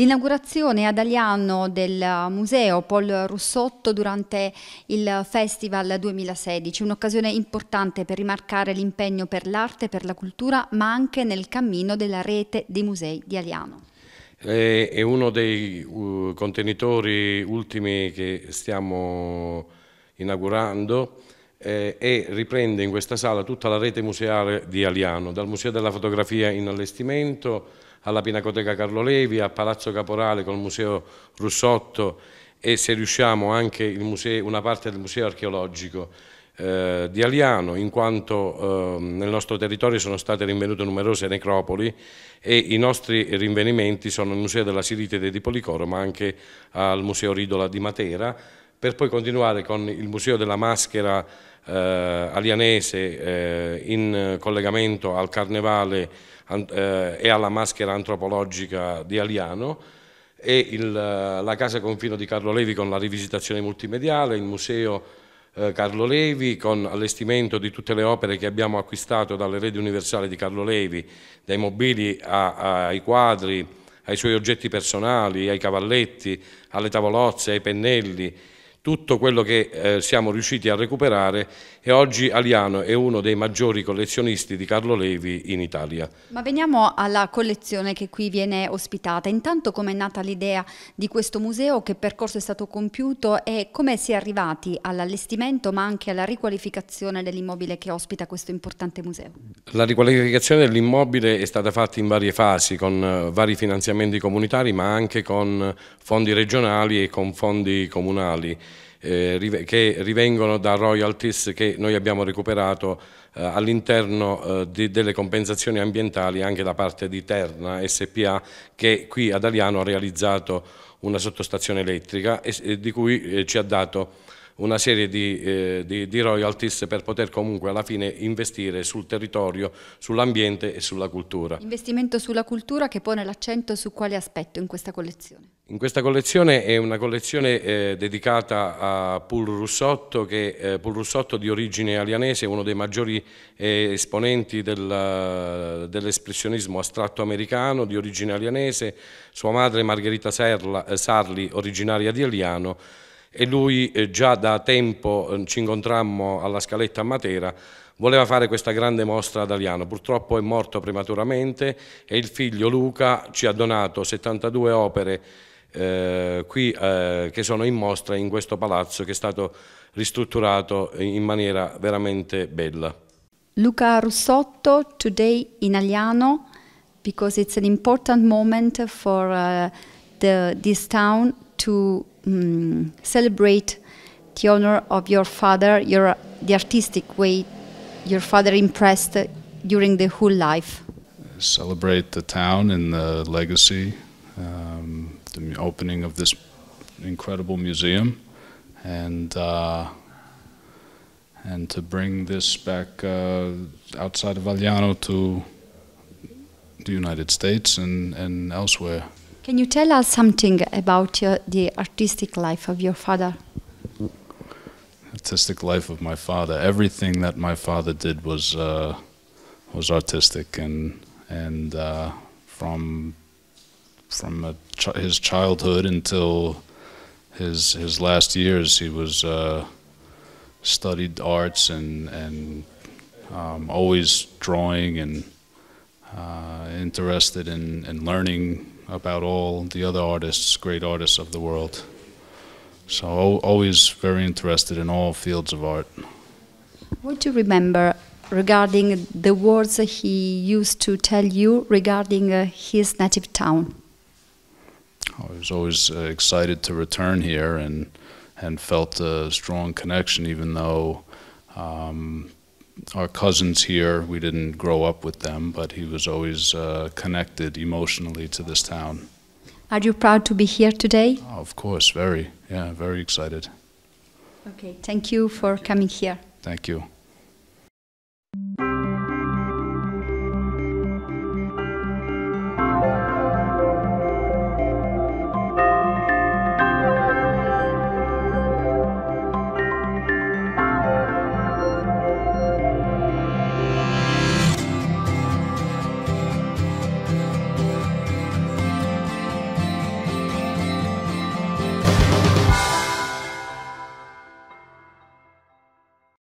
L'inaugurazione ad Aliano del museo Paul Russotto durante il Festival 2016, un'occasione importante per rimarcare l'impegno per l'arte, e per la cultura, ma anche nel cammino della rete dei musei di Aliano. È uno dei contenitori ultimi che stiamo inaugurando eh, e riprende in questa sala tutta la rete museale di Aliano, dal Museo della Fotografia in allestimento alla Pinacoteca Carlo Levi, a Palazzo Caporale col Museo Russotto e se riusciamo anche museo, una parte del Museo Archeologico eh, di Aliano, in quanto eh, nel nostro territorio sono state rinvenute numerose necropoli e i nostri rinvenimenti sono al Museo della Sirite di Policoro ma anche al Museo Ridola di Matera, per poi continuare con il Museo della Maschera eh, alianese eh, in collegamento al Carnevale eh, e alla maschera antropologica di Aliano e il, eh, la Casa Confino di Carlo Levi con la rivisitazione multimediale, il Museo eh, Carlo Levi con allestimento di tutte le opere che abbiamo acquistato dalle reti universali di Carlo Levi, dai mobili a, a, ai quadri, ai suoi oggetti personali, ai cavalletti, alle tavolozze, ai pennelli, tutto quello che eh, siamo riusciti a recuperare e oggi Aliano è uno dei maggiori collezionisti di Carlo Levi in Italia. Ma veniamo alla collezione che qui viene ospitata. Intanto come è nata l'idea di questo museo, che percorso è stato compiuto e come si è arrivati all'allestimento ma anche alla riqualificazione dell'immobile che ospita questo importante museo? La riqualificazione dell'immobile è stata fatta in varie fasi con eh, vari finanziamenti comunitari ma anche con fondi regionali e con fondi comunali eh, che rivengono da royalties che noi abbiamo recuperato eh, all'interno eh, delle compensazioni ambientali anche da parte di Terna SPA che qui ad Aliano ha realizzato una sottostazione elettrica e, e di cui eh, ci ha dato una serie di, eh, di, di, royalties per poter comunque alla fine investire sul territorio, sull'ambiente e sulla cultura. Investimento sulla cultura che pone l'accento su quale aspetto in questa collezione? In questa collezione è una collezione eh, dedicata a Paul Russotto, che eh, Paul Russotto di origine alianese, uno dei maggiori eh, esponenti del, dell'espressionismo astratto americano di origine alianese, sua madre Margherita Serla, eh, Sarli, originaria di Eliano, e lui eh, già da tempo eh, ci incontrammo alla scaletta a Matera, voleva fare questa grande mostra ad Aliano, purtroppo è morto prematuramente e il figlio Luca ci ha donato 72 opere eh, qui eh, che sono in mostra in questo palazzo che è stato ristrutturato in maniera veramente bella. Luca Russotto, today in Aliano, because it's an important moment for uh, the, this town to um, celebrate the honor of your father, your the artistic way your father impressed during the whole life? Celebrate the town and the legacy, um, the opening of this incredible museum, and uh, and to bring this back uh, outside of Valiano to the United States and, and elsewhere. Can you tell us something about your, uh, the artistic life of your father? Artistic life of my father. Everything that my father did was uh, was artistic, and and uh, from from ch his childhood until his his last years, he was uh, studied arts and and um, always drawing and uh, interested in, in learning about all the other artists, great artists of the world. So always very interested in all fields of art. What do you remember regarding the words he used to tell you regarding uh, his native town? I was always uh, excited to return here and and felt a strong connection, even though um, our cousins here. We didn't grow up with them, but he was always uh, connected emotionally to this town. Are you proud to be here today? Oh, of course, very. Yeah, very excited. Okay, thank you for coming here. Thank you.